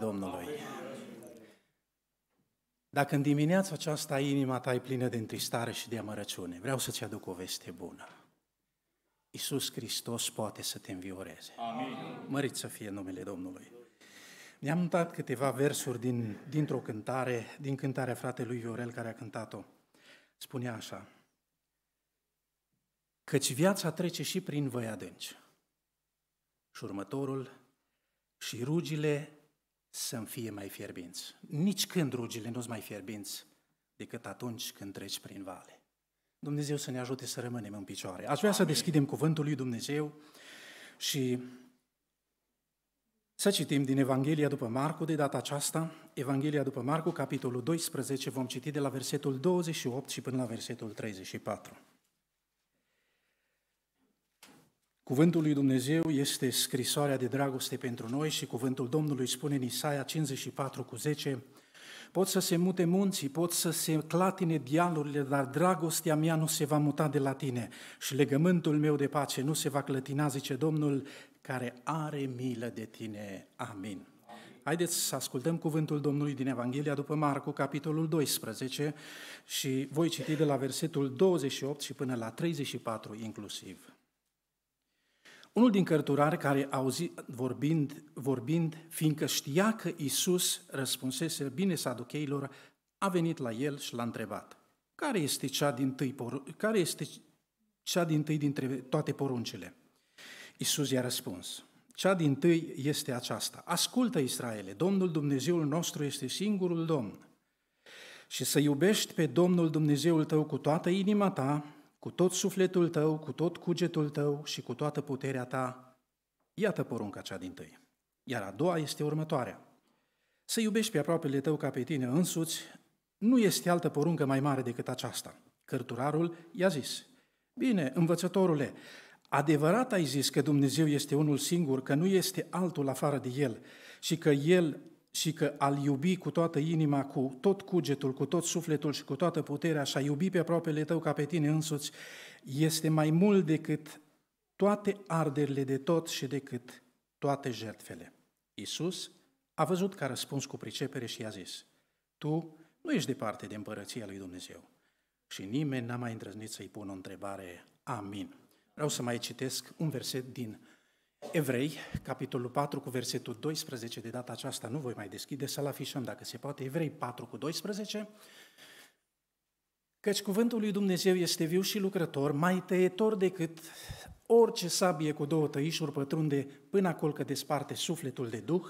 Domnului. Dacă în dimineața aceasta inima ta e plină de întristare și de amărăciune, vreau să-ți aduc o veste bună. Iisus Hristos poate să te învioreze. Amin. Mărit să fie numele Domnului. Mi-am dat câteva versuri din, dintr-o cântare, din cântarea fratelui Viorel care a cântat-o. Spunea așa, Căci viața trece și prin voi adânci, și următorul, și rugile să-mi fie mai fierbinți. Nici când rugile nu-s mai fierbinți decât atunci când treci prin vale. Dumnezeu să ne ajute să rămânem în picioare. Aș vrea să deschidem cuvântul lui Dumnezeu și să citim din Evanghelia după Marcu de data aceasta, Evanghelia după Marcu, capitolul 12, vom citi de la versetul 28 și până la versetul 34. Cuvântul lui Dumnezeu este scrisoarea de dragoste pentru noi și cuvântul Domnului spune în Isaia 54 cu 10, Pot să se mute munții, pot să se clatine dialurile, dar dragostea mea nu se va muta de la tine și legământul meu de pace nu se va clătina, zice Domnul, care are milă de tine. Amin. Haideți să ascultăm cuvântul Domnului din Evanghelia după Marcu, capitolul 12, și voi citi de la versetul 28 și până la 34 inclusiv. Unul din cărturari care auzi vorbind, vorbind, fiindcă știa că Isus răspunsese bine saducheilor, a venit la el și l-a întrebat, care este cea din tâi, care este cea din tâi dintre toate poruncile? Isus i-a răspuns, cea din tâi este aceasta, ascultă Israele, Domnul Dumnezeul nostru este singurul Domn și să iubești pe Domnul Dumnezeul tău cu toată inima ta, cu tot sufletul tău, cu tot cugetul tău și cu toată puterea ta. Iată porunca cea din tâi. Iar a doua este următoarea. Să iubești pe aproapele tău ca pe tine însuți nu este altă poruncă mai mare decât aceasta. Cărturarul i-a zis, Bine, învățătorule, adevărat ai zis că Dumnezeu este unul singur, că nu este altul afară de El și că El și că al iubi cu toată inima, cu tot cugetul, cu tot sufletul și cu toată puterea și a iubi pe aproapele tău ca pe tine însuți, este mai mult decât toate arderile de tot și decât toate jertfele. Isus a văzut că a răspuns cu pricepere și i-a zis, tu nu ești departe de împărăția lui Dumnezeu. Și nimeni n-a mai îndrăznit să-i pună o întrebare. Amin. Vreau să mai citesc un verset din Evrei, capitolul 4 cu versetul 12, de data aceasta nu voi mai deschide, să-l afișăm dacă se poate, Evrei 4 cu 12, căci cuvântul lui Dumnezeu este viu și lucrător, mai tăietor decât orice sabie cu două tăișuri pătrunde până acolo că desparte sufletul de duh,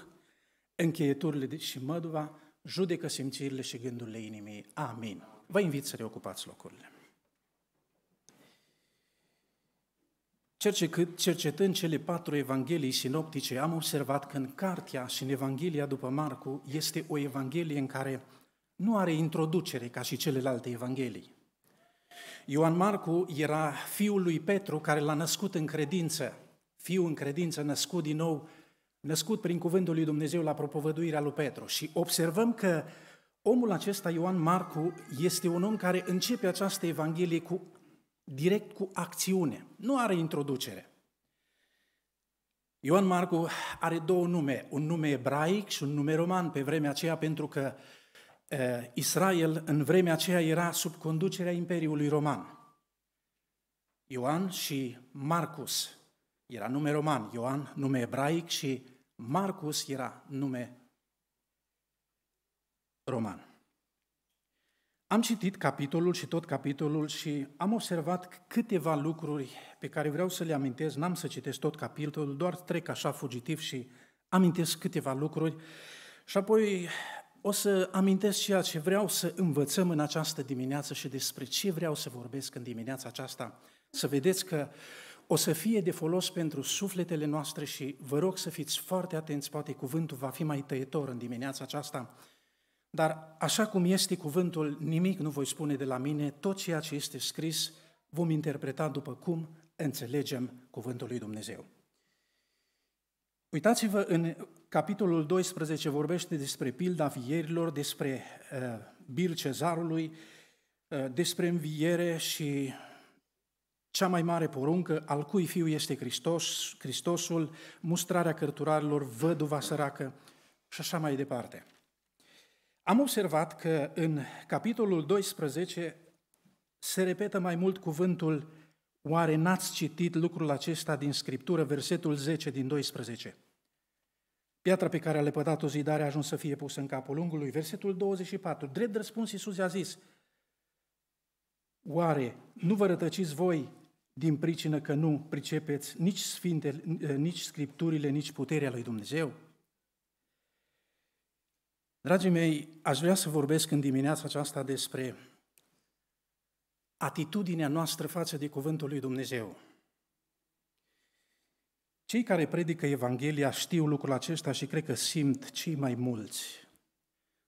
încheieturile și măduva, judecă simțirile și gândurile inimii. Amin. Vă invit să reocupați locurile. Cercetând cele patru evanghelii sinoptice, am observat că în cartea și în Evanghelia după Marcu este o evanghelie în care nu are introducere ca și celelalte evanghelii. Ioan Marcu era fiul lui Petru care l-a născut în credință, fiul în credință născut din nou, născut prin cuvântul lui Dumnezeu la propovăduirea lui Petru. Și observăm că omul acesta, Ioan Marcu, este un om care începe această evanghelie cu direct cu acțiune. Nu are introducere. Ioan Marcu are două nume, un nume ebraic și un nume roman pe vremea aceea, pentru că eh, Israel în vremea aceea era sub conducerea Imperiului Roman. Ioan și Marcus era nume roman, Ioan nume ebraic și Marcus era nume roman. Am citit capitolul și tot capitolul și am observat câteva lucruri pe care vreau să le amintesc. N-am să citesc tot capitolul, doar trec așa fugitiv și amintesc câteva lucruri. Și apoi o să amintesc ceea ce vreau să învățăm în această dimineață și despre ce vreau să vorbesc în dimineața aceasta. Să vedeți că o să fie de folos pentru sufletele noastre și vă rog să fiți foarte atenți, poate cuvântul va fi mai tăietor în dimineața aceasta. Dar așa cum este cuvântul, nimic nu voi spune de la mine, tot ceea ce este scris vom interpreta după cum înțelegem cuvântul lui Dumnezeu. Uitați-vă în capitolul 12 vorbește despre pilda vierilor, despre uh, bir cezarului, uh, despre înviere și cea mai mare poruncă, al cui fiu este Hristos, Hristosul, mustrarea cărturarilor, văduva săracă și așa mai departe. Am observat că în capitolul 12 se repetă mai mult cuvântul Oare n-ați citit lucrul acesta din Scriptură, versetul 10 din 12? Piatra pe care a lepădat-o zidare a ajuns să fie pusă în capul lungului. Versetul 24. Drept răspuns, Iisus i-a zis, Oare nu vă rătăciți voi din pricină că nu pricepeți nici, sfinte, nici Scripturile, nici puterea lui Dumnezeu? Dragii mei, aș vrea să vorbesc în dimineața aceasta despre atitudinea noastră față de Cuvântul lui Dumnezeu. Cei care predică Evanghelia știu lucrul acesta și cred că simt cei mai mulți.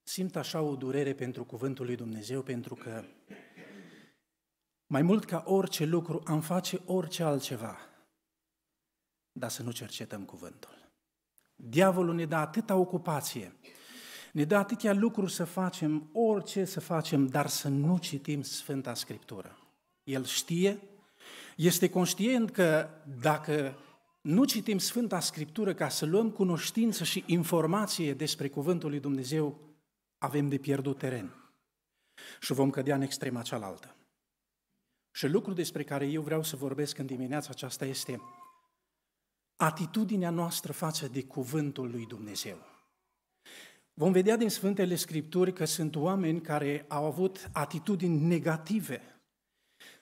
Simt așa o durere pentru Cuvântul lui Dumnezeu, pentru că mai mult ca orice lucru am face orice altceva, dar să nu cercetăm Cuvântul. Diavolul ne dă atâta ocupație ne dă atâtea lucruri să facem, orice să facem, dar să nu citim Sfânta Scriptură. El știe, este conștient că dacă nu citim Sfânta Scriptură ca să luăm cunoștință și informație despre Cuvântul lui Dumnezeu, avem de pierdut teren și vom cădea în extrema cealaltă. Și lucrul despre care eu vreau să vorbesc în dimineața aceasta este atitudinea noastră față de Cuvântul lui Dumnezeu. Vom vedea din Sfântele Scripturi că sunt oameni care au avut atitudini negative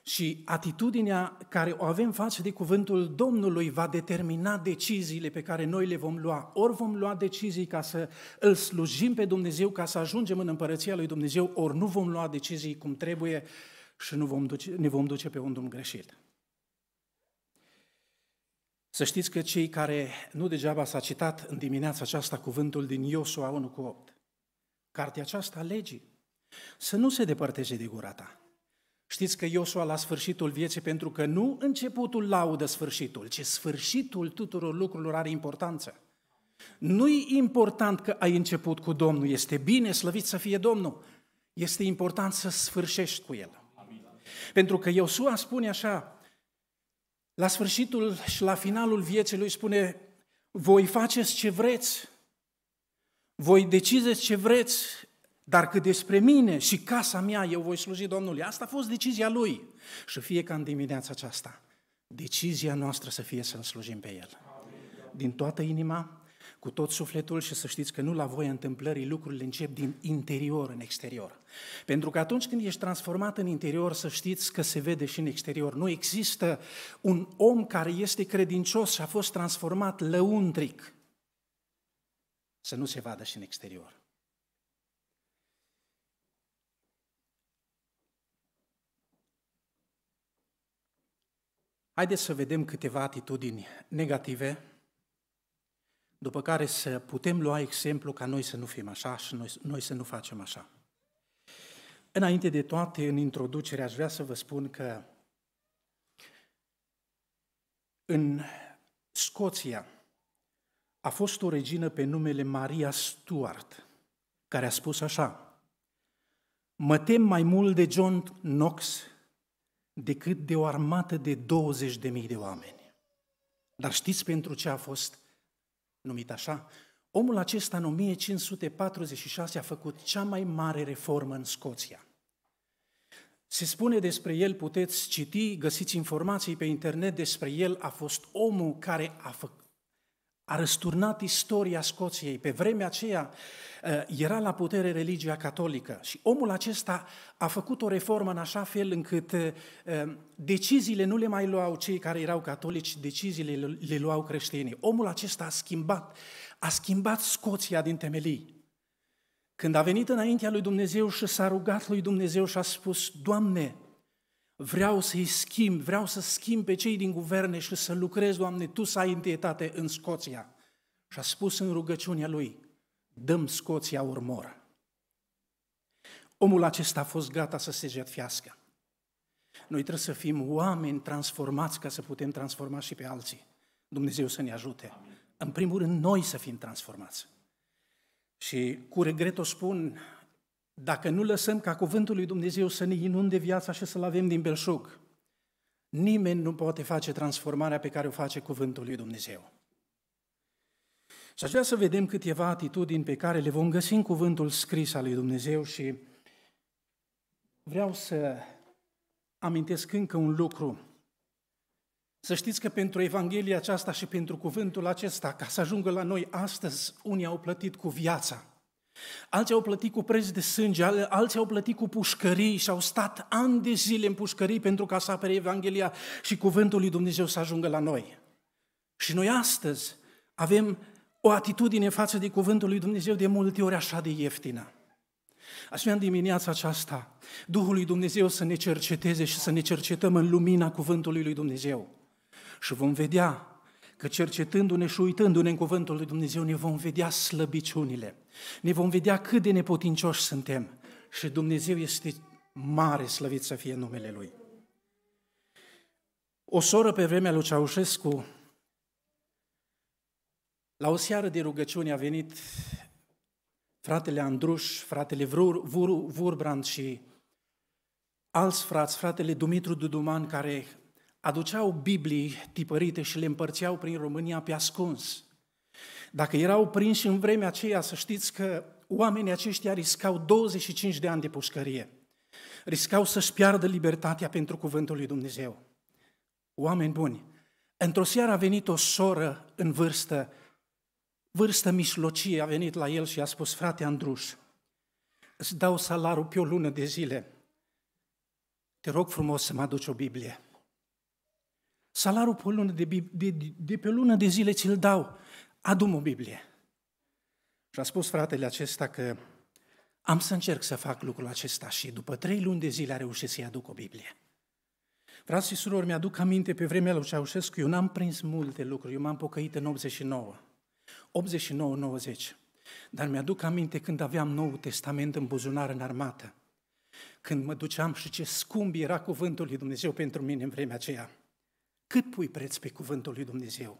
și atitudinea care o avem față de cuvântul Domnului va determina deciziile pe care noi le vom lua. Ori vom lua decizii ca să îl slujim pe Dumnezeu, ca să ajungem în împărăția lui Dumnezeu, ori nu vom lua decizii cum trebuie și nu vom duce, ne vom duce pe un drum greșit. Să știți că cei care nu degeaba s-a citat în dimineața aceasta cuvântul din Iosua 1 cu 8, cartea aceasta a legii, să nu se depărteze de gura ta. Știți că Iosua la sfârșitul vieții, pentru că nu începutul laudă sfârșitul, ci sfârșitul tuturor lucrurilor are importanță. Nu-i important că ai început cu Domnul, este bine, slăvit să fie Domnul. Este important să sfârșești cu El. Amin. Pentru că Iosua spune așa, la sfârșitul și la finalul vieții lui spune, voi faceți ce vreți, voi decizeți ce vreți, dar cât despre mine și casa mea eu voi sluji Domnului. Asta a fost decizia lui. Și fie ca în dimineața aceasta, decizia noastră să fie să-L slujim pe El. Din toată inima, cu tot sufletul și să știți că nu la voi întâmplării lucrurile încep din interior în exterior. Pentru că atunci când ești transformat în interior, să știți că se vede și în exterior. Nu există un om care este credincios și a fost transformat lăuntric să nu se vadă și în exterior. Haideți să vedem câteva atitudini negative după care să putem lua exemplu ca noi să nu fim așa și noi, noi să nu facem așa. Înainte de toate, în introducere, aș vrea să vă spun că în Scoția a fost o regină pe numele Maria Stuart, care a spus așa, Mă tem mai mult de John Knox decât de o armată de 20.000 de oameni. Dar știți pentru ce a fost numit așa, omul acesta în 1546 a făcut cea mai mare reformă în Scoția. Se spune despre el, puteți citi, găsiți informații pe internet despre el, a fost omul care a, fă, a răsturnat istoria Scoției. Pe vremea aceea eh, era la putere religia catolică și omul acesta a făcut o reformă în așa fel încât eh, deciziile nu le mai luau cei care erau catolici, deciziile le luau creștinii. Omul acesta a schimbat, a schimbat Scoția din temelii. Când a venit înaintea lui Dumnezeu și s-a rugat lui Dumnezeu și a spus, Doamne, vreau să-i schimb, vreau să schimb pe cei din guverne și să lucrez, Doamne, Tu să ai întâietate în Scoția. Și a spus în rugăciunea lui, dăm Scoția urmor. Omul acesta a fost gata să se jertfească. Noi trebuie să fim oameni transformați ca să putem transforma și pe alții. Dumnezeu să ne ajute. Amin. În primul rând, noi să fim transformați. Și cu regret o spun, dacă nu lăsăm ca cuvântul lui Dumnezeu să ne inunde viața și să-L avem din belșug, nimeni nu poate face transformarea pe care o face cuvântul lui Dumnezeu. Și aș vrea să vedem câteva atitudini pe care le vom găsi în cuvântul scris al lui Dumnezeu și vreau să amintesc încă un lucru. Să știți că pentru Evanghelia aceasta și pentru cuvântul acesta, ca să ajungă la noi astăzi, unii au plătit cu viața – Alții au plătit cu preț de sânge, alții au plătit cu pușcării și au stat ani de zile în pușcării pentru ca să apere Evanghelia și cuvântul lui Dumnezeu să ajungă la noi. Și noi astăzi avem o atitudine față de cuvântul lui Dumnezeu de multe ori așa de ieftină. Aș vrea în dimineața aceasta Duhul lui Dumnezeu să ne cerceteze și să ne cercetăm în lumina cuvântului lui Dumnezeu. Și vom vedea că cercetându-ne și uitându-ne în cuvântul lui Dumnezeu ne vom vedea slăbiciunile, ne vom vedea cât de nepotincioși suntem și Dumnezeu este mare, slăvit să fie numele Lui. O soră pe vremea lui Ceaușescu, la o seară de rugăciune a venit fratele Andruș, fratele Vur, Vur, Vurbrand și alți frați, fratele Dumitru Duduman, care aduceau Biblii tipărite și le împărțeau prin România pe ascuns. Dacă erau prinși în vremea aceea, să știți că oamenii aceștia riscau 25 de ani de pușcărie. Riscau să-și piardă libertatea pentru cuvântul lui Dumnezeu. Oameni buni, într-o seară a venit o soră în vârstă, vârstă mișlocie, a venit la el și a spus, frate Andruș, îți dau salarul pe o lună de zile, te rog frumos să mă aduci o Biblie. Salarul pe lună de, de, de pe lună de zile ți-l dau. adu o Biblie. Și a spus fratele acesta că am să încerc să fac lucrul acesta și după trei luni de zile a reușit să-i aduc o Biblie. Frați și surori, mi-aduc aminte pe vremea lui Ceaușescu, eu n-am prins multe lucruri, eu m-am pocăit în 89, 89-90, dar mi-aduc aminte când aveam Noul Testament în buzunar în armată, când mă duceam și ce scumbi era cuvântul lui Dumnezeu pentru mine în vremea aceea cât pui preț pe cuvântul lui Dumnezeu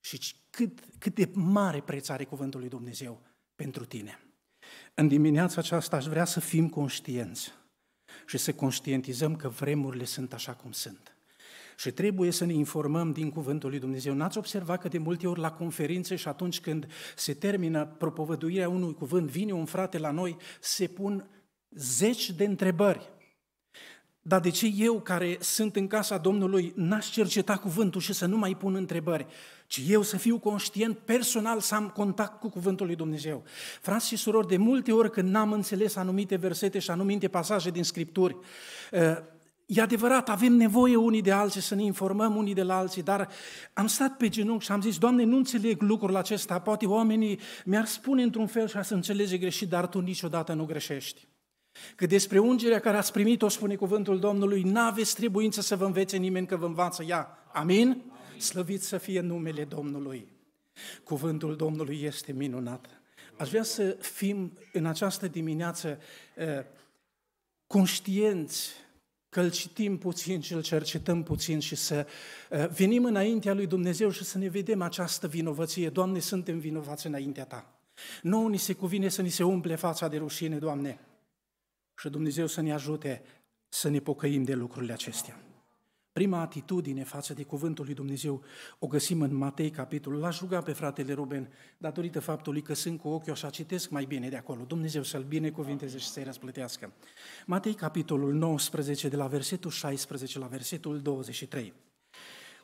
și cât, cât de mare preț are cuvântul lui Dumnezeu pentru tine. În dimineața aceasta aș vrea să fim conștienți și să conștientizăm că vremurile sunt așa cum sunt. Și trebuie să ne informăm din cuvântul lui Dumnezeu. N-ați observat că de multe ori la conferințe și atunci când se termină propovăduirea unui cuvânt, vine un frate la noi, se pun zeci de întrebări dar de ce eu, care sunt în casa Domnului, n-aș cerceta cuvântul și să nu mai pun întrebări, ci eu să fiu conștient personal, să am contact cu cuvântul lui Dumnezeu? Frați și surori, de multe ori când n-am înțeles anumite versete și anumite pasaje din Scripturi, uh, E adevărat, avem nevoie unii de alții să ne informăm unii de la alții, dar am stat pe genunchi și am zis, Doamne, nu înțeleg lucrul acesta, poate oamenii mi-ar spune într-un fel și să înțelege greșit, dar Tu niciodată nu greșești. Că despre ungerea care ați primit-o, spune cuvântul Domnului, n-aveți trebuință să vă învețe nimeni că vă învață ea. Amin? Amin. Slăvit să fie numele Domnului. Cuvântul Domnului este minunat. Aș vrea să fim în această dimineață eh, conștienți că îl citim puțin și îl cercetăm puțin și să eh, venim înaintea lui Dumnezeu și să ne vedem această vinovăție. Doamne, suntem vinovați înaintea Ta. Nu ni se cuvine să ni se umple fața de rușine, Doamne. Și Dumnezeu să ne ajute să ne pocăim de lucrurile acestea. Prima atitudine față de Cuvântul lui Dumnezeu o găsim în Matei, capitolul. L-aș ruga pe fratele Ruben, datorită faptului că sunt cu ochiul așa, citesc mai bine de acolo. Dumnezeu să-l binecuvinteze și să-i răsplătească. Matei, capitolul 19, de la versetul 16 la versetul 23.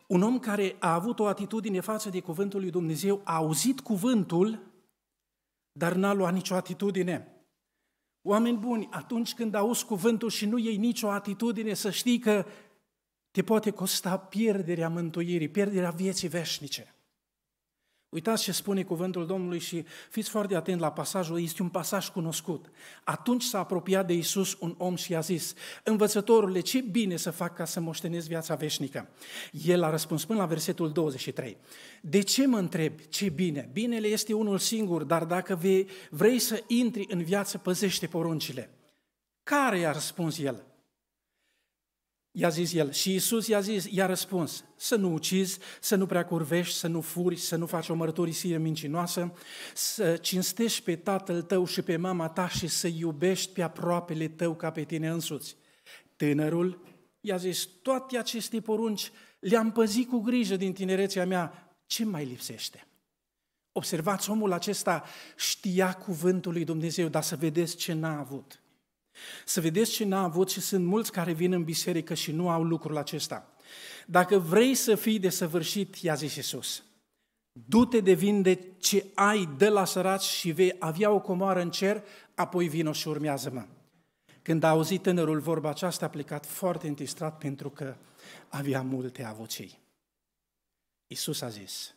Un om care a avut o atitudine față de Cuvântul lui Dumnezeu a auzit Cuvântul, dar n-a luat nicio atitudine. Oameni buni, atunci când auzi cuvântul și nu iei nicio atitudine, să știi că te poate costa pierderea mântuirii, pierderea vieții veșnice. Uitați ce spune cuvântul Domnului și fiți foarte atent la pasajul, este un pasaj cunoscut. Atunci s-a apropiat de Isus un om și a zis, învățătorule, ce bine să fac ca să moștenesc viața veșnică? El a răspuns până la versetul 23. De ce mă întreb ce bine? Binele este unul singur, dar dacă vrei să intri în viață, păzește poruncile. Care i-a răspuns el? I-a zis el. Și Isus i-a zis, i-a răspuns, să nu ucizi, să nu prea curvești, să nu furi, să nu faci o mărturisire mincinoasă, să cinstești pe tatăl tău și pe mama ta și să iubești pe aproapele tău ca pe tine însuți. Tânărul i-a zis, toate aceste porunci le-am păzit cu grijă din tinerețea mea, ce mai lipsește? Observați, omul acesta știa cuvântul lui Dumnezeu, dar să vedeți ce n-a avut. Să vedeți cine a avut și sunt mulți care vin în biserică și nu au lucrul acesta. Dacă vrei să fii desăvârșit, i-a zis Iisus, du-te de vinde ce ai de la săraci și vei avea o comoară în cer, apoi vino și urmează-mă. Când a auzit tânărul vorba aceasta, a plecat foarte întistrat pentru că avea multe avocei. Iisus a zis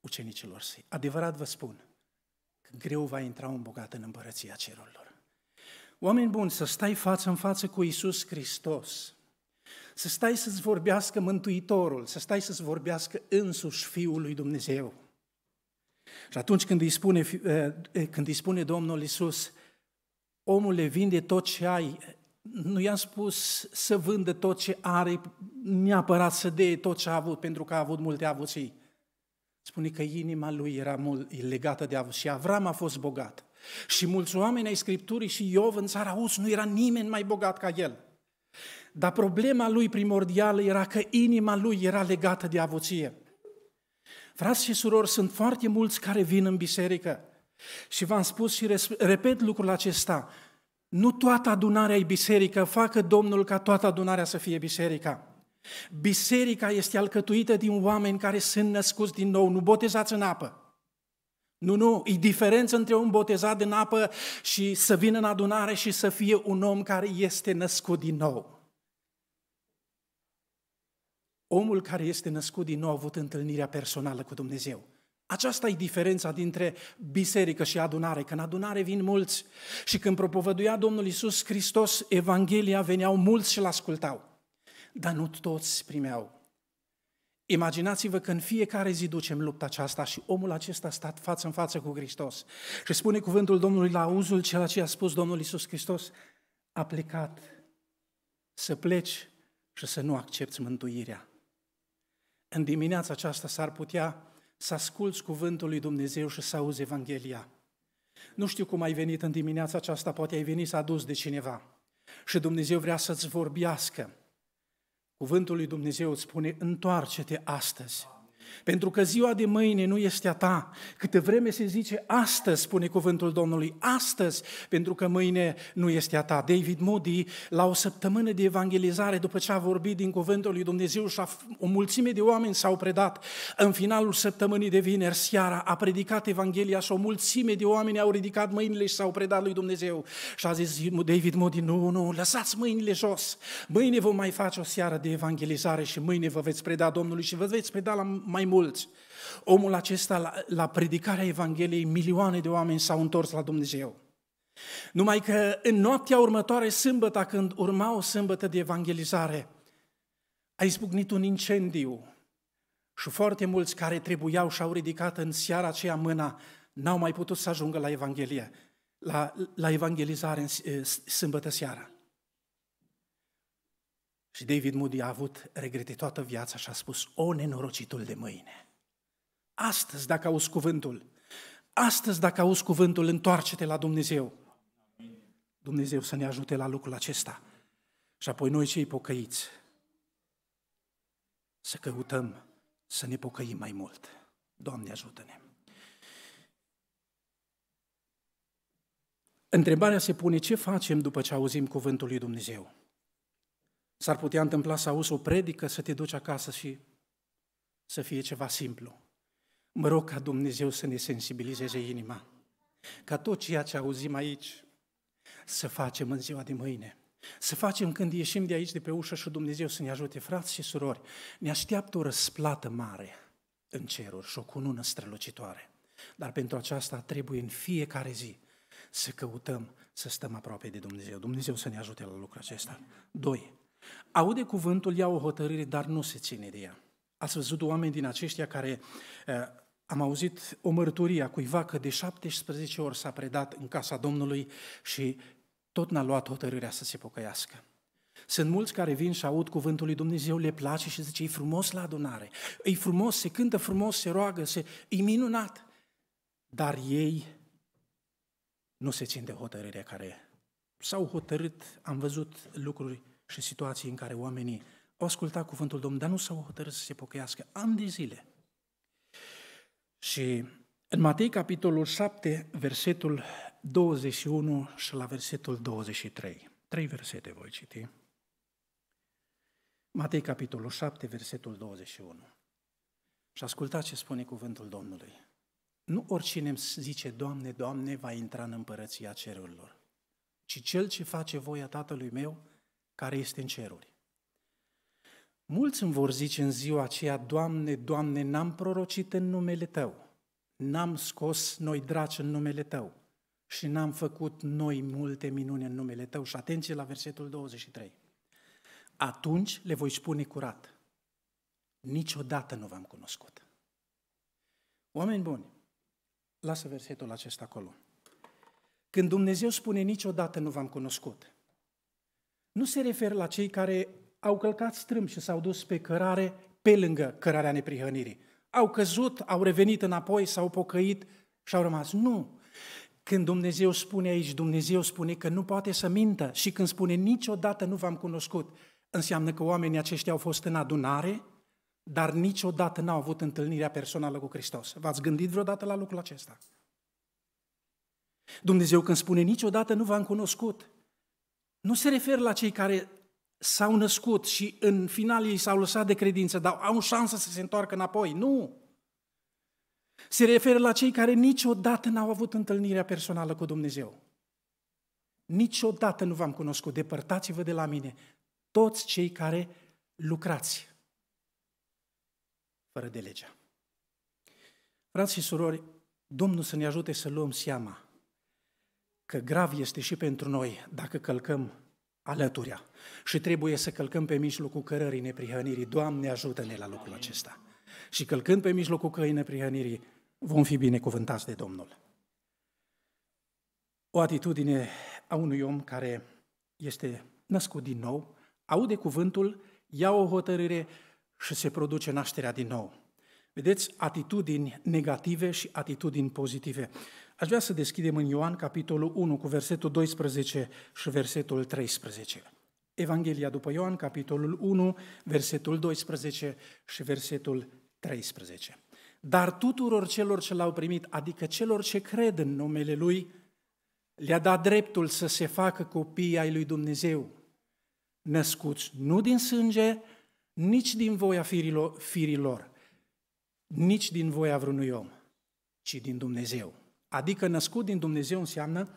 ucenicilor săi, adevărat vă spun, că greu va intra un bogat în împărăția cerurilor. Oameni buni, să stai față în față cu Isus Hristos, să stai să-ți vorbească Mântuitorul, să stai să-ți vorbească însuși Fiul lui Dumnezeu. Și atunci când îi spune, eh, eh, când îi spune Domnul Isus, omule, vinde tot ce ai, nu i-am spus să vândă tot ce are, neapărat să dea tot ce a avut, pentru că a avut multe avuții. Spune că inima lui era mult legată de avuții. Avram a fost bogat. Și mulți oameni ai Scripturii și Iov în țara Uz nu era nimeni mai bogat ca el. Dar problema lui primordială era că inima lui era legată de avuție. Frați și surori, sunt foarte mulți care vin în biserică și v-am spus și repet lucrul acesta. Nu toată adunarea e biserică, facă Domnul ca toată adunarea să fie biserica. Biserica este alcătuită din oameni care sunt născuți din nou, nu botezați în apă. Nu, nu, e diferență între un botezat în apă și să vină în adunare și să fie un om care este născut din nou. Omul care este născut din nou a avut întâlnirea personală cu Dumnezeu. Aceasta e diferența dintre biserică și adunare. în adunare vin mulți și când propovăduia Domnul Isus Hristos Evanghelia, veneau mulți și-l ascultau. Dar nu toți primeau Imaginați-vă că în fiecare zi ducem lupta aceasta și omul acesta a stat față în față cu Hristos. Și spune cuvântul Domnului la auzul ceea ce a spus Domnul Isus Hristos, a plecat să pleci și să nu accepti mântuirea. În dimineața aceasta s-ar putea să asculți cuvântul lui Dumnezeu și să auzi Evanghelia. Nu știu cum ai venit în dimineața aceasta, poate ai venit să adus de cineva. Și Dumnezeu vrea să-ți vorbească. Cuvântul lui Dumnezeu îți spune, întoarce-te astăzi pentru că ziua de mâine nu este a ta. Câte vreme se zice astăzi, spune cuvântul Domnului, astăzi, pentru că mâine nu este a ta. David Moody, la o săptămână de evangelizare, după ce a vorbit din cuvântul lui Dumnezeu și a, o mulțime de oameni s-au predat, în finalul săptămânii de vineri seara a predicat Evanghelia și o mulțime de oameni au ridicat mâinile și s-au predat lui Dumnezeu. Și a zis David Moody, nu, nu, lăsați mâinile jos. Mâine vom mai face o seară de evangelizare și mâine vă veți preda Domnului și vă veți preda la mai mai mulți. Omul acesta, la, la predicarea Evangheliei, milioane de oameni s-au întors la Dumnezeu. Numai că în noaptea următoare, sâmbătă, când urma o sâmbătă de evangelizare, a izbucnit un incendiu și foarte mulți care trebuiau și-au ridicat în seara aceea mâna, n-au mai putut să ajungă la Evanghelie, la, la evangelizare în eh, sâmbătă seara. Și David Moody a avut regrete toată viața și a spus, o nenorocitul de mâine. Astăzi, dacă auzi cuvântul, astăzi, dacă auzi cuvântul, întoarce-te la Dumnezeu. Dumnezeu să ne ajute la lucrul acesta. Și apoi noi cei pocăiți, să căutăm să ne pocăim mai mult. Doamne ajută-ne! Întrebarea se pune ce facem după ce auzim cuvântul lui Dumnezeu? S-ar putea întâmpla să auzi o predică, să te duci acasă și să fie ceva simplu. Mă rog ca Dumnezeu să ne sensibilizeze inima, ca tot ceea ce auzim aici să facem în ziua de mâine. Să facem când ieșim de aici, de pe ușă și Dumnezeu să ne ajute, frați și surori. Ne așteaptă o răsplată mare în ceruri și o cunună strălucitoare. Dar pentru aceasta trebuie în fiecare zi să căutăm să stăm aproape de Dumnezeu. Dumnezeu să ne ajute la lucrul acesta. Doi, Aude cuvântul, ia o hotărâre, dar nu se ține de ea. Ați văzut oameni din aceștia care uh, am auzit o mărturie a cuiva că de 17 ori s-a predat în casa Domnului și tot n-a luat hotărârea să se pocăiască. Sunt mulți care vin și aud cuvântul lui Dumnezeu, le place și zice, e frumos la adunare, e frumos, se cântă frumos, se roagă, se... e minunat. Dar ei nu se țin de hotărârea care s-au hotărât, am văzut lucruri și situații în care oamenii au ascultat cuvântul Domnului, dar nu s-au hotărât să se pocăiască ani de zile. Și în Matei, capitolul 7, versetul 21 și la versetul 23. Trei versete voi citi. Matei, capitolul 7, versetul 21. Și ascultați ce spune cuvântul Domnului. Nu oricine îmi zice, Doamne, Doamne, va intra în împărăția cerurilor, ci cel ce face voia Tatălui meu care este în ceruri. Mulți îmi vor zice în ziua aceea, Doamne, Doamne, n-am prorocit în numele Tău, n-am scos noi draci în numele Tău și n-am făcut noi multe minuni în numele Tău. Și atenție la versetul 23. Atunci le voi spune curat, niciodată nu v-am cunoscut. Oameni buni, lasă versetul acesta acolo. Când Dumnezeu spune niciodată nu v-am cunoscut, nu se referă la cei care au călcat strâmb și s-au dus pe cărare pe lângă cărarea neprihănirii. Au căzut, au revenit înapoi, s-au pocăit și au rămas. Nu! Când Dumnezeu spune aici, Dumnezeu spune că nu poate să mintă și când spune niciodată nu v-am cunoscut, înseamnă că oamenii aceștia au fost în adunare, dar niciodată n-au avut întâlnirea personală cu Hristos. V-ați gândit vreodată la lucrul acesta? Dumnezeu când spune niciodată nu v-am cunoscut, nu se referă la cei care s-au născut și în final ei s-au lăsat de credință, dar au șansă să se întoarcă înapoi. Nu! Se referă la cei care niciodată n-au avut întâlnirea personală cu Dumnezeu. Niciodată nu v-am cunoscut, depărtați-vă de la mine. Toți cei care lucrați fără de legea. Frați și surori, Domnul să ne ajute să luăm seama că grav este și pentru noi dacă călcăm alăturea și trebuie să călcăm pe mijlocul cărării neprihănirii. Doamne, ajută-ne la lucrul acesta. Și călcând pe mijlocul căii neprihănirii, vom fi binecuvântați de Domnul. O atitudine a unui om care este născut din nou, aude cuvântul, ia o hotărâre și se produce nașterea din nou. Vedeți, atitudini negative și atitudini pozitive. Aș vrea să deschidem în Ioan capitolul 1 cu versetul 12 și versetul 13. Evanghelia după Ioan, capitolul 1, versetul 12 și versetul 13. Dar tuturor celor ce l-au primit, adică celor ce cred în numele Lui, le-a dat dreptul să se facă copii ai Lui Dumnezeu, născuți nu din sânge, nici din voia firilor, firilor nici din voia vreunui om, ci din Dumnezeu. Adică născut din Dumnezeu înseamnă,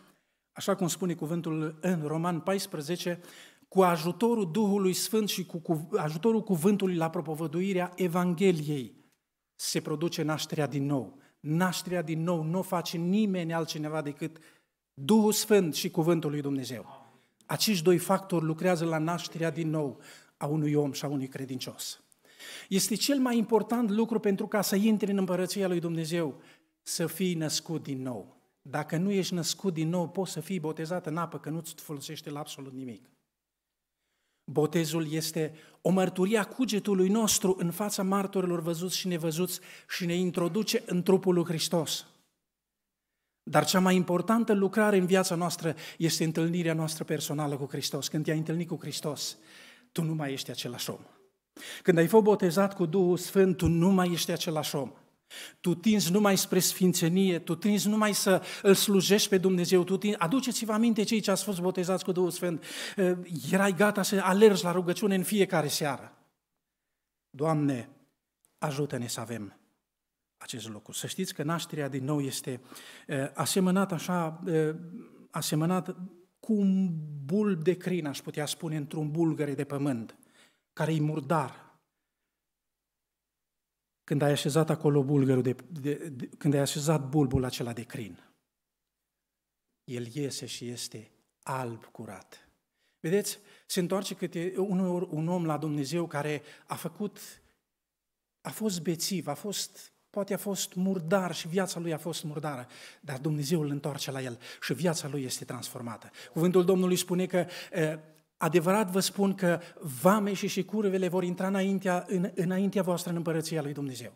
așa cum spune cuvântul în Roman 14, cu ajutorul Duhului Sfânt și cu, ajutorul cuvântului la propovăduirea Evangheliei se produce nașterea din nou. Nașterea din nou nu o face nimeni altcineva decât Duhul Sfânt și cuvântul lui Dumnezeu. Acești doi factori lucrează la nașterea din nou a unui om și a unui credincios. Este cel mai important lucru pentru ca să intri în împărăția lui Dumnezeu să fii născut din nou. Dacă nu ești născut din nou, poți să fii botezat în apă, că nu-ți folosește la absolut nimic. Botezul este o mărturie a cugetului nostru în fața martorilor văzuți și nevăzuți și ne introduce în trupul lui Hristos. Dar cea mai importantă lucrare în viața noastră este întâlnirea noastră personală cu Hristos. Când te-ai întâlnit cu Hristos, tu nu mai ești același om. Când ai fost botezat cu Duhul Sfânt, tu nu mai ești același om. Tu tinzi numai spre sfințenie, tu tinzi numai să îl slujești pe Dumnezeu. Tu tinzi... Aduceți-vă aminte cei ce ați fost botezați cu Duhul Sfânt. Eh, erai gata să alergi la rugăciune în fiecare seară. Doamne, ajută-ne să avem acest lucru. Să știți că nașterea din nou este eh, asemănat așa, eh, asemănat cu un bul de crin, aș putea spune, într-un bulgăre de pământ, care e murdar, când ai așezat acolo bulgărul de, de, de, când ai așezat bulbul acela de crin. El iese și este alb curat. Vedeți, se întoarce câte un, un om la Dumnezeu care a făcut, a fost bețiv, a fost, poate a fost murdar și viața lui a fost murdară, dar Dumnezeu îl întoarce la el și viața lui este transformată. Cuvântul Domnului spune că Adevărat vă spun că și și curvele vor intra înaintea, în, înaintea voastră în împărăția lui Dumnezeu.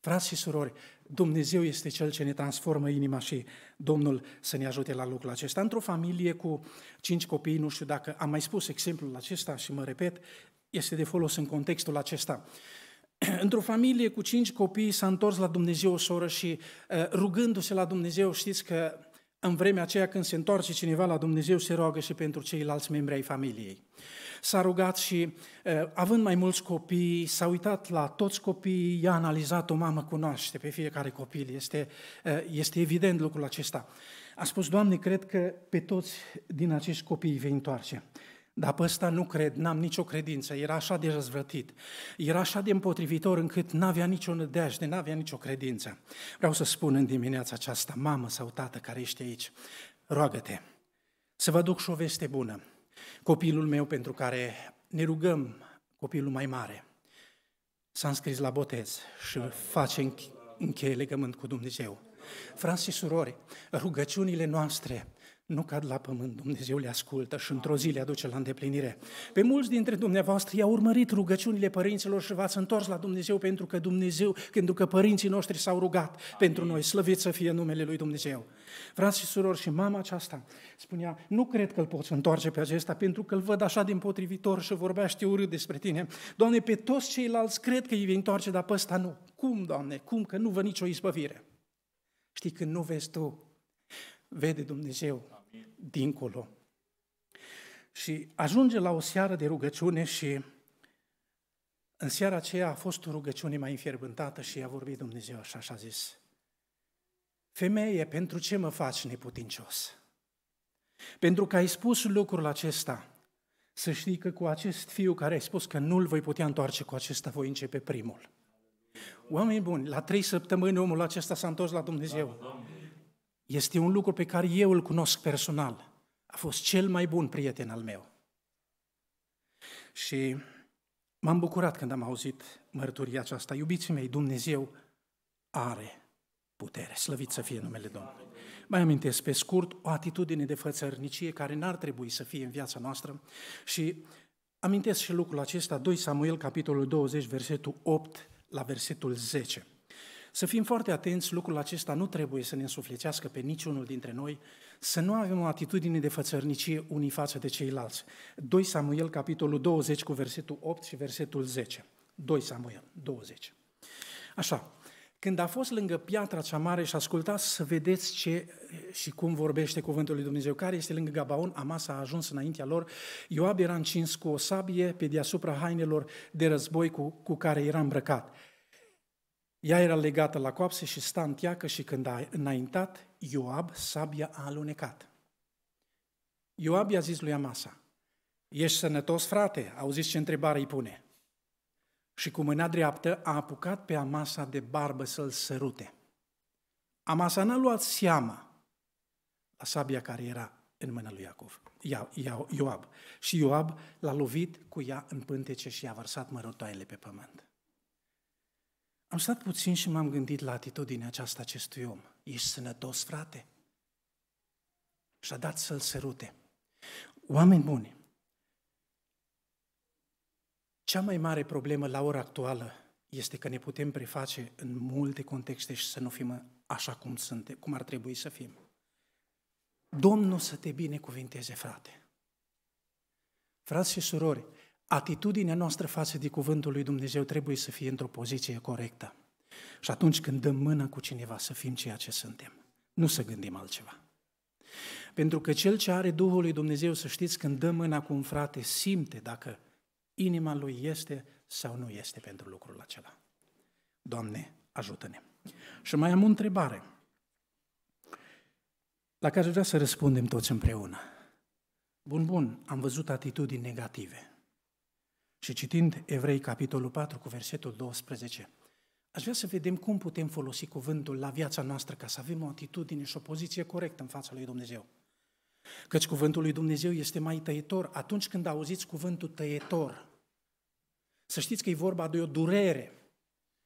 Frați și surori, Dumnezeu este Cel ce ne transformă inima și Domnul să ne ajute la lucrul acesta. Într-o familie cu cinci copii, nu știu dacă am mai spus exemplul acesta și mă repet, este de folos în contextul acesta. Într-o familie cu cinci copii s-a întors la Dumnezeu o soră și uh, rugându-se la Dumnezeu, știți că în vremea aceea când se întoarce cineva la Dumnezeu, se roagă și pentru ceilalți membri ai familiei. S-a rugat și, eh, având mai mulți copii, s-a uitat la toți copiii, i-a analizat, o mamă cunoaște pe fiecare copil, este, eh, este evident lucrul acesta. A spus, Doamne, cred că pe toți din acești copii vei întoarce. Dar pe ăsta nu cred, n-am nicio credință, era așa de răzvrătit, era așa de împotrivitor încât n-avea nicio nădejde, n-avea nicio credință. Vreau să spun în dimineața aceasta, mamă sau tată care ești aici, roagă-te să vă duc și o veste bună. Copilul meu pentru care ne rugăm, copilul mai mare, s-a înscris la botez și face încheie legământ cu Dumnezeu. Frați și surori, rugăciunile noastre nu cad la pământ, Dumnezeu le ascultă și într-o zi le aduce la îndeplinire. Pe mulți dintre dumneavoastră i-au urmărit rugăciunile părinților și v-ați întors la Dumnezeu pentru că Dumnezeu, pentru că părinții noștri s-au rugat Amin. pentru noi, slăvit să fie numele Lui Dumnezeu. Frați și surori și mama aceasta spunea, nu cred că îl poți întoarce pe acesta pentru că îl văd așa din potrivitor și vorbește urât despre tine. Doamne, pe toți ceilalți cred că îi vei întoarce, dar pe ăsta nu. Cum, Doamne, cum că nu vă nicio izbăvire? Știi, când nu vezi tu vede Dumnezeu Amin. dincolo. Și ajunge la o seară de rugăciune și în seara aceea a fost o rugăciune mai înfierbântată și a vorbit Dumnezeu așa și a zis, Femeie, pentru ce mă faci neputincios? Pentru că ai spus lucrul acesta, să știi că cu acest fiu care ai spus că nu-l voi putea întoarce, cu acesta voi începe primul. Oameni buni, la trei săptămâni omul acesta s-a întors la Dumnezeu. Da, da, da. Este un lucru pe care eu îl cunosc personal. A fost cel mai bun prieten al meu. Și m-am bucurat când am auzit mărturia aceasta. Iubiții mei, Dumnezeu are putere. Slăvit să fie numele Domnului. Mai amintesc pe scurt o atitudine de fățărnicie care n-ar trebui să fie în viața noastră și amintesc și lucrul acesta, 2 Samuel, capitolul 20, versetul 8 la versetul 10. Să fim foarte atenți, lucrul acesta nu trebuie să ne însuflețească pe niciunul dintre noi, să nu avem o atitudine de fățărnicie unii față de ceilalți. 2 Samuel, capitolul 20, cu versetul 8 și versetul 10. 2 Samuel, 20. Așa, când a fost lângă piatra cea mare și asculta să vedeți ce și cum vorbește cuvântul lui Dumnezeu, care este lângă Gabaon, Amas a ajuns înaintea lor, Ioab era încins cu o sabie pe deasupra hainelor de război cu, cu care era îmbrăcat. Ea era legată la coapse și sta în teacă și când a înaintat, Ioab, sabia a alunecat. Ioab i-a zis lui Amasa, Ești sănătos, frate? Auziți ce întrebare îi pune. Și cu mâna dreaptă a apucat pe Amasa de barbă să-l sărute. Amasa n-a luat seama la sabia care era în mâna lui Iacov, Ia, Ia, Ioab. Și Ioab l-a lovit cu ea în pântece și i-a vărsat mărătoaiele pe pământ. Am stat puțin și m-am gândit la atitudinea aceasta acestui om. Ești sănătos, frate? Și-a dat să-l sărute. Oameni buni, cea mai mare problemă la ora actuală este că ne putem preface în multe contexte și să nu fim așa cum suntem, cum ar trebui să fim. Domnul să te binecuvinteze, frate. Frați și surori, atitudinea noastră față de cuvântul lui Dumnezeu trebuie să fie într-o poziție corectă. Și atunci când dăm mână cu cineva să fim ceea ce suntem, nu să gândim altceva. Pentru că cel ce are Duhul lui Dumnezeu, să știți, când dă mâna cu un frate, simte dacă inima lui este sau nu este pentru lucrul acela. Doamne, ajută-ne! Și mai am o întrebare la care vrea să răspundem toți împreună. Bun, bun, am văzut atitudini negative. Și citind Evrei, capitolul 4, cu versetul 12, aș vrea să vedem cum putem folosi cuvântul la viața noastră ca să avem o atitudine și o poziție corectă în fața lui Dumnezeu. Căci cuvântul lui Dumnezeu este mai tăietor atunci când auziți cuvântul tăietor. Să știți că e vorba de o durere,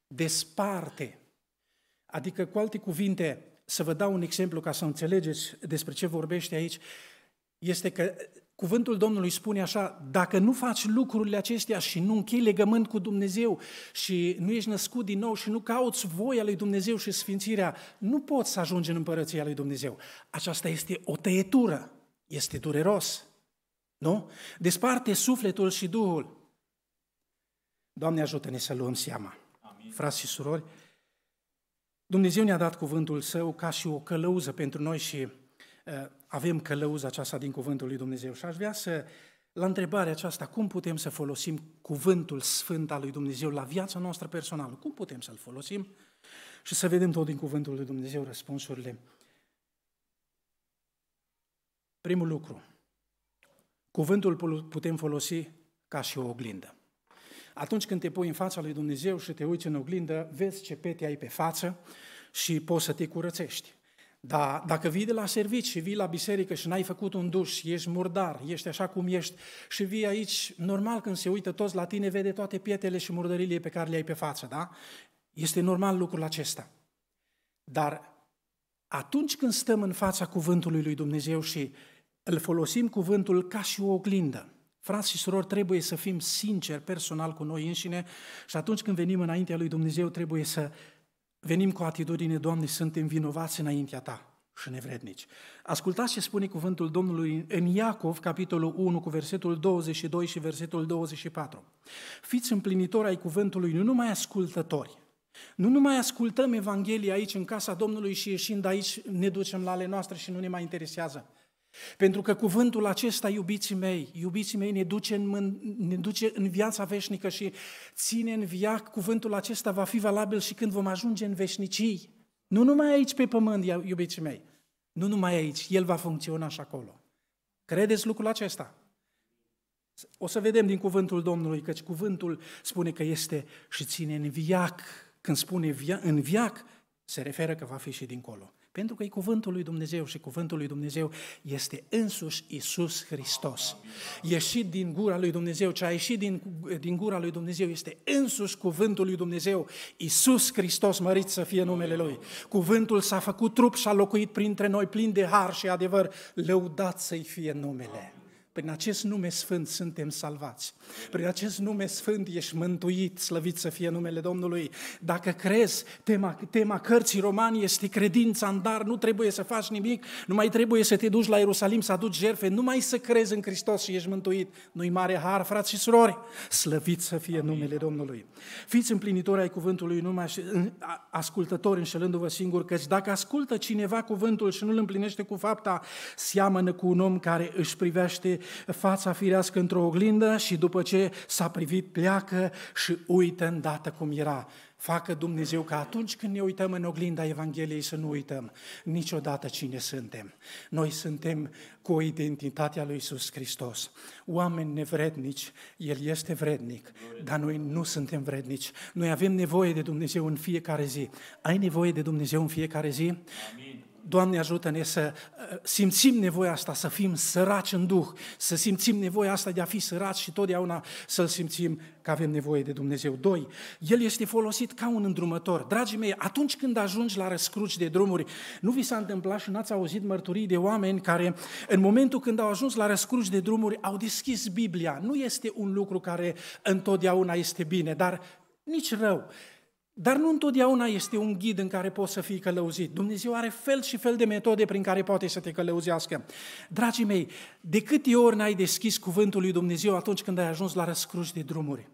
desparte. Adică, cu alte cuvinte, să vă dau un exemplu ca să înțelegeți despre ce vorbește aici, este că Cuvântul Domnului spune așa, dacă nu faci lucrurile acestea și nu închei legământ cu Dumnezeu și nu ești născut din nou și nu cauți voia lui Dumnezeu și sfințirea, nu poți să ajungi în împărăția lui Dumnezeu. Aceasta este o tăietură, este dureros, nu? Desparte sufletul și Duhul. Doamne ajută-ne să luăm seama. Amin. Frați și surori, Dumnezeu ne-a dat cuvântul Său ca și o călăuză pentru noi și Eh, avem călăuza aceasta din Cuvântul lui Dumnezeu. Și aș vrea să, la întrebarea aceasta, cum putem să folosim Cuvântul Sfânt al lui Dumnezeu la viața noastră personală? Cum putem să-l folosim? Și să vedem tot din Cuvântul lui Dumnezeu răspunsurile. Primul lucru, cuvântul putem folosi ca și o oglindă. Atunci când te pui în fața lui Dumnezeu și te uiți în oglindă, vezi ce pete ai pe față și poți să te curățești. Dar dacă vii de la servici și vii la biserică și n-ai făcut un duș, ești murdar, ești așa cum ești și vii aici, normal când se uită toți la tine, vede toate pietele și murdările pe care le ai pe față, da? Este normal lucrul acesta. Dar atunci când stăm în fața cuvântului lui Dumnezeu și îl folosim cuvântul ca și o oglindă, Frați și surori, trebuie să fim sinceri personal cu noi înșine și atunci când venim înaintea lui Dumnezeu trebuie să venim cu atitudine, Doamne, suntem vinovați înaintea Ta și nevrednici. Ascultați ce spune cuvântul Domnului în Iacov, capitolul 1, cu versetul 22 și versetul 24. Fiți împlinitori ai cuvântului, nu numai ascultători. Nu numai ascultăm Evanghelia aici, în casa Domnului și ieșind aici, ne ducem la ale noastre și nu ne mai interesează. Pentru că cuvântul acesta, iubiții mei, iubiții mei, ne duce în, ne duce în viața veșnică și ține în viac, cuvântul acesta va fi valabil și când vom ajunge în veșnicii. Nu numai aici pe pământ, iubiții mei, nu numai aici, el va funcționa și acolo. Credeți lucrul acesta? O să vedem din cuvântul Domnului, căci cuvântul spune că este și ține în viac. Când spune via, în viac, se referă că va fi și dincolo. Pentru că e cuvântul lui Dumnezeu și cuvântul lui Dumnezeu este însuși Isus Hristos. Ieșit din gura lui Dumnezeu, ce a ieșit din, din gura lui Dumnezeu este însuși cuvântul lui Dumnezeu. Isus Hristos, mărit să fie numele Lui. Cuvântul s-a făcut trup și a locuit printre noi plin de har și adevăr. Lăudat să-i fie numele. Prin acest nume sfânt suntem salvați. Prin acest nume sfânt ești mântuit, slăvit să fie numele Domnului. Dacă crezi, tema, tema cărții romani este credința în dar, nu trebuie să faci nimic, nu mai trebuie să te duci la Ierusalim să aduci jerfe, nu mai să crezi în Hristos și ești mântuit. Nu-i mare har, frați și surori, slăvit să fie Amin. numele Domnului. Fiți împlinitori ai cuvântului, mai ascultători înșelându-vă singur căci dacă ascultă cineva cuvântul și nu îl împlinește cu fapta, seamănă cu un om care își privește fața firească într-o oglindă și după ce s-a privit pleacă și uită îndată cum era. Facă Dumnezeu ca atunci când ne uităm în oglinda Evangheliei să nu uităm niciodată cine suntem. Noi suntem cu identitatea lui Isus Hristos. Oameni nevrednici, El este vrednic, dar noi nu suntem vrednici. Noi avem nevoie de Dumnezeu în fiecare zi. Ai nevoie de Dumnezeu în fiecare zi? Amin. Doamne ajută-ne să uh, simțim nevoia asta, să fim săraci în Duh, să simțim nevoia asta de a fi săraci și totdeauna să-L simțim că avem nevoie de Dumnezeu. Doi, El este folosit ca un îndrumător. Dragii mei, atunci când ajungi la răscruci de drumuri, nu vi s-a întâmplat și n-ați auzit mărturii de oameni care în momentul când au ajuns la răscruci de drumuri au deschis Biblia. Nu este un lucru care întotdeauna este bine, dar nici rău. Dar nu întotdeauna este un ghid în care poți să fii călăuzit. Dumnezeu are fel și fel de metode prin care poate să te călăuzească. Dragii mei, de câte ori n-ai deschis cuvântul lui Dumnezeu atunci când ai ajuns la răscruși de drumuri?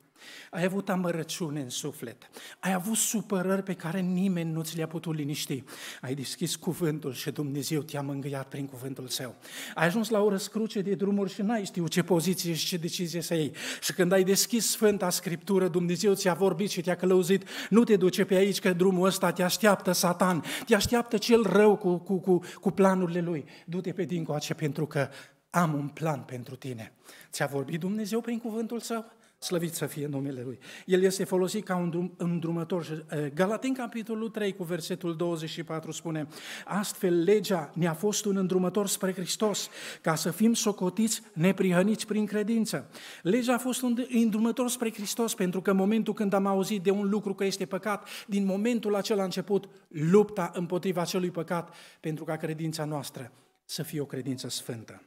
Ai avut amărăciune în suflet. Ai avut supărări pe care nimeni nu ți le-a putut liniști. Ai deschis cuvântul și Dumnezeu te-a mângâiat prin cuvântul său. Ai ajuns la o răscruce de drumuri și n-ai știut ce poziție și ce decizie să iei. Și când ai deschis Sfânta Scriptură, Dumnezeu ți-a vorbit și te-a călăuzit. Nu te duce pe aici că drumul ăsta te așteaptă satan, te așteaptă cel rău cu, cu, cu, cu planurile lui. Du-te pe dincoace pentru că am un plan pentru tine. Ți-a vorbit Dumnezeu prin cuvântul său? Slăvit să fie numele Lui. El este folosit ca un drum, îndrumător. Galaten, capitolul 3, cu versetul 24, spune Astfel, legea ne-a fost un îndrumător spre Hristos, ca să fim socotiți neprihăniți prin credință. Legea a fost un îndrumător spre Hristos, pentru că în momentul când am auzit de un lucru că este păcat, din momentul acela a început lupta împotriva acelui păcat, pentru ca credința noastră să fie o credință sfântă.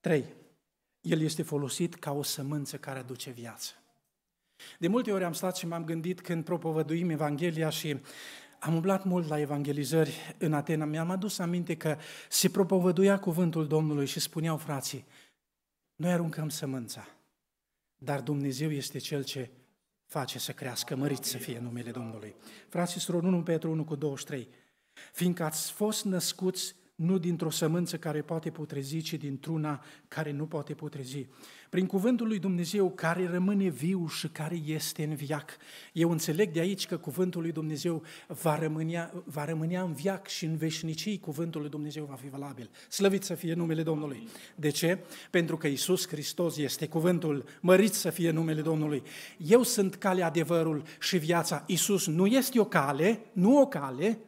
3 el este folosit ca o sămânță care aduce viață. De multe ori am stat și m-am gândit când propovăduim Evanghelia și am umblat mult la evangelizări în Atena. Mi-am adus aminte că se propovăduia cuvântul Domnului și spuneau frații, noi aruncăm sămânța, dar Dumnezeu este Cel ce face să crească, mărit să fie numele Domnului. Frații, surori, 1 Petru 1 cu 23, fiindcă ați fost născuți nu dintr-o sămânță care poate putrezi, ci dintr-una care nu poate putrezi. Prin cuvântul lui Dumnezeu care rămâne viu și care este în viac. Eu înțeleg de aici că cuvântul lui Dumnezeu va rămâne, va rămâne în viac și în veșnicii cuvântul lui Dumnezeu va fi valabil. Slăvit să fie numele Domnului. De ce? Pentru că Isus Hristos este cuvântul, mărit să fie numele Domnului. Eu sunt calea, adevărul și viața. Isus nu este o cale, nu o cale,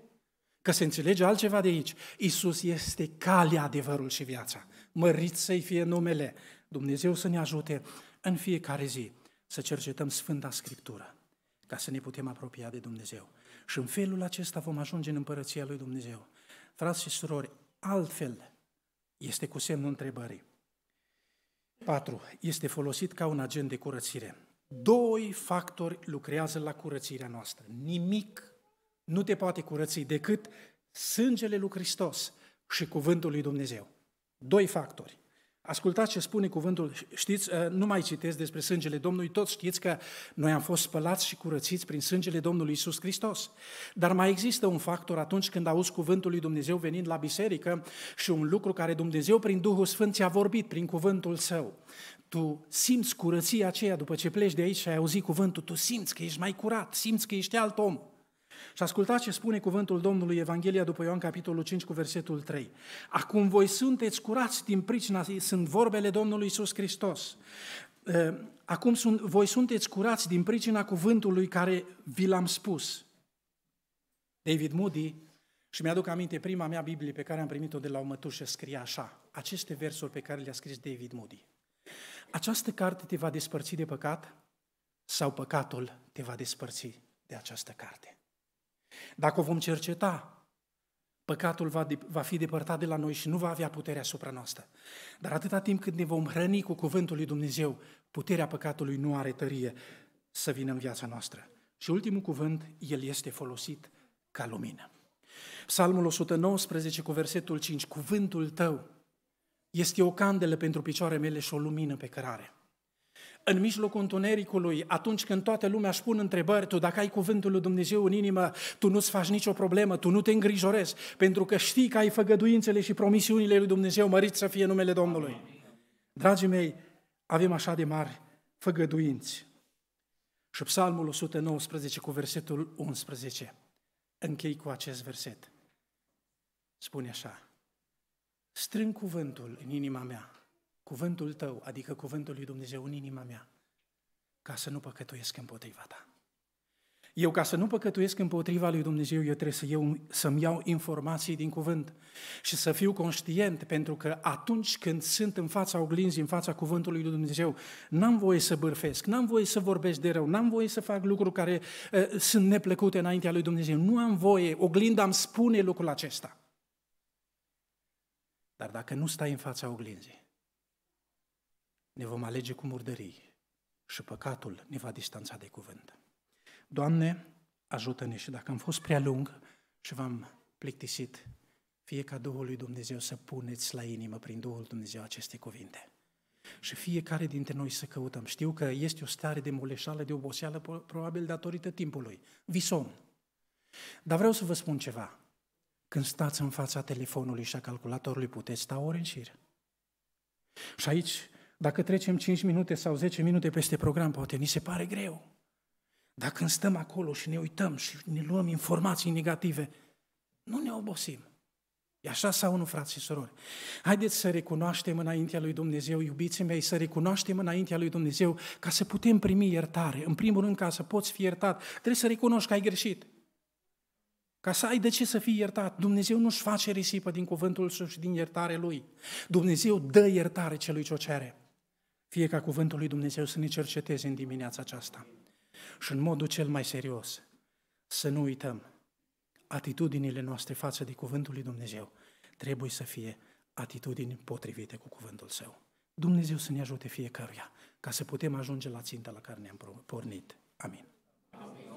Că se înțelege altceva de aici. Isus este calea, adevărul și viața. Mărit să-i fie numele. Dumnezeu să ne ajute în fiecare zi să cercetăm Sfânta Scriptură ca să ne putem apropia de Dumnezeu. Și în felul acesta vom ajunge în împărăția lui Dumnezeu. Frați și surori, altfel este cu semnul întrebării. 4. Este folosit ca un agent de curățire. Doi factori lucrează la curățirea noastră. Nimic nu te poate curăți decât sângele lui Hristos și cuvântul lui Dumnezeu. Doi factori. Ascultați ce spune cuvântul, știți, uh, nu mai citesc despre sângele Domnului, toți știți că noi am fost spălați și curățiți prin sângele Domnului Isus Hristos. Dar mai există un factor atunci când auzi cuvântul lui Dumnezeu venind la biserică și un lucru care Dumnezeu prin Duhul Sfânt ți-a vorbit prin cuvântul Său. Tu simți curăția aceea după ce pleci de aici și ai auzit cuvântul, tu simți că ești mai curat, simți că ești alt om. Și ascultați ce spune cuvântul Domnului Evanghelia după Ioan capitolul 5 cu versetul 3. Acum voi sunteți curați din pricina, sunt vorbele Domnului Iisus Hristos. Acum sunt, voi sunteți curați din pricina cuvântului care vi l-am spus. David Moody, și mi-aduc aminte prima mea Biblie pe care am primit-o de la o mătușă, scrie așa, aceste versuri pe care le-a scris David Moody. Această carte te va despărți de păcat sau păcatul te va despărți de această carte. Dacă o vom cerceta, păcatul va, va fi depărtat de la noi și nu va avea puterea asupra noastră. Dar atâta timp cât ne vom hrăni cu cuvântul lui Dumnezeu, puterea păcatului nu are tărie să vină în viața noastră. Și ultimul cuvânt, el este folosit ca lumină. Psalmul 119 cu versetul 5, cuvântul tău este o candelă pentru picioarele mele și o lumină pe cărare în mijlocul întunericului, atunci când toată lumea își pun întrebări, tu dacă ai cuvântul lui Dumnezeu în inimă, tu nu-ți faci nicio problemă, tu nu te îngrijorezi, pentru că știi că ai făgăduințele și promisiunile lui Dumnezeu, mărit să fie numele Domnului. Dragii mei, avem așa de mari făgăduinți. Și Psalmul 119 cu versetul 11. Închei cu acest verset. Spune așa. Strâng cuvântul în inima mea cuvântul tău, adică cuvântul lui Dumnezeu în inima mea, ca să nu păcătuiesc împotriva ta. Eu, ca să nu păcătuiesc împotriva lui Dumnezeu, eu trebuie să eu, să-mi iau informații din cuvânt și să fiu conștient, pentru că atunci când sunt în fața oglinzii, în fața cuvântului lui Dumnezeu, n-am voie să bârfesc, n-am voie să vorbesc de rău, n-am voie să fac lucruri care uh, sunt neplăcute înaintea lui Dumnezeu. Nu am voie, oglinda îmi spune lucrul acesta. Dar dacă nu stai în fața oglinzii, ne vom alege cu murdării și păcatul ne va distanța de cuvânt. Doamne, ajută-ne și dacă am fost prea lung și v-am plictisit, fie ca Duhul lui Dumnezeu să puneți la inimă prin Duhul Dumnezeu aceste cuvinte. Și fiecare dintre noi să căutăm. Știu că este o stare de moleșală, de oboseală, probabil datorită timpului. Visom. Dar vreau să vă spun ceva. Când stați în fața telefonului și a calculatorului, puteți sta ore în șir. Și aici dacă trecem 5 minute sau 10 minute peste program, poate ni se pare greu. Dacă când stăm acolo și ne uităm și ne luăm informații negative, nu ne obosim. E așa sau nu, frați și surori? Haideți să recunoaștem înaintea lui Dumnezeu, iubiții mei, să recunoaștem înaintea lui Dumnezeu ca să putem primi iertare. În primul rând, ca să poți fi iertat, trebuie să recunoști că ai greșit. Ca să ai de ce să fii iertat. Dumnezeu nu-și face risipă din cuvântul său și din iertare lui. Dumnezeu dă iertare celui ce o cere. Fie ca cuvântul lui Dumnezeu să ne cerceteze în dimineața aceasta. Și în modul cel mai serios, să nu uităm, atitudinile noastre față de cuvântul lui Dumnezeu trebuie să fie atitudini potrivite cu cuvântul Său. Dumnezeu să ne ajute fiecăruia ca să putem ajunge la ținta la care ne-am pornit. Amin. Amin.